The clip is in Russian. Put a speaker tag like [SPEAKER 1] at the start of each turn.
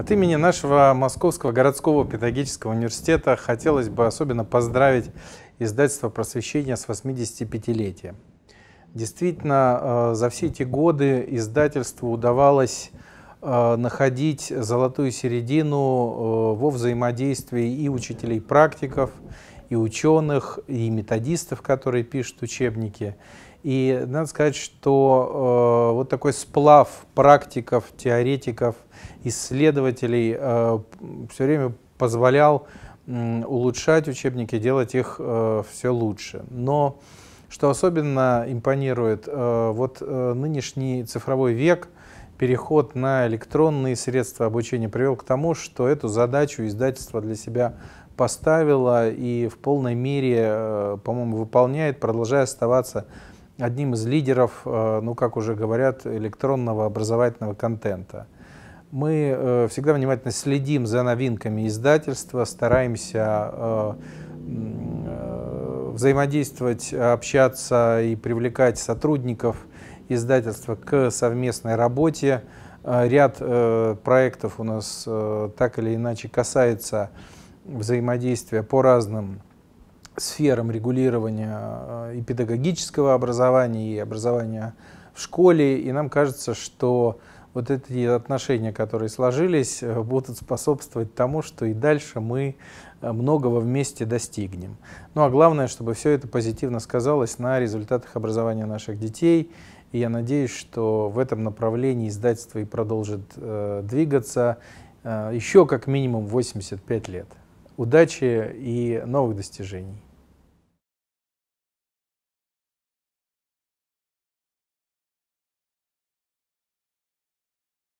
[SPEAKER 1] От имени нашего Московского городского педагогического университета хотелось бы особенно поздравить издательство просвещения с 85-летием. Действительно, э, за все эти годы издательству удавалось э, находить золотую середину э, во взаимодействии и учителей-практиков, и ученых, и методистов, которые пишут учебники. И надо сказать, что э, вот такой сплав практиков, теоретиков, исследователей э, все время позволял э, улучшать учебники, делать их э, все лучше. Но что особенно импонирует, э, вот э, нынешний цифровой век – переход на электронные средства обучения привел к тому, что эту задачу издательство для себя поставило и в полной мере, э, по-моему, выполняет, продолжая оставаться одним из лидеров, э, ну, как уже говорят, электронного образовательного контента. Мы э, всегда внимательно следим за новинками издательства, стараемся взаимодействовать, общаться и привлекать сотрудников – издательства к совместной работе. Э, ряд э, проектов у нас э, так или иначе касается взаимодействия по разным сферам регулирования э, и педагогического образования, и образования в школе. И нам кажется, что вот эти отношения, которые сложились, э, будут способствовать тому, что и дальше мы э, многого вместе достигнем. Ну а главное, чтобы все это позитивно сказалось на результатах образования наших детей. И я надеюсь, что в этом направлении издательство и продолжит э, двигаться э, еще как минимум 85 лет. Удачи и новых достижений!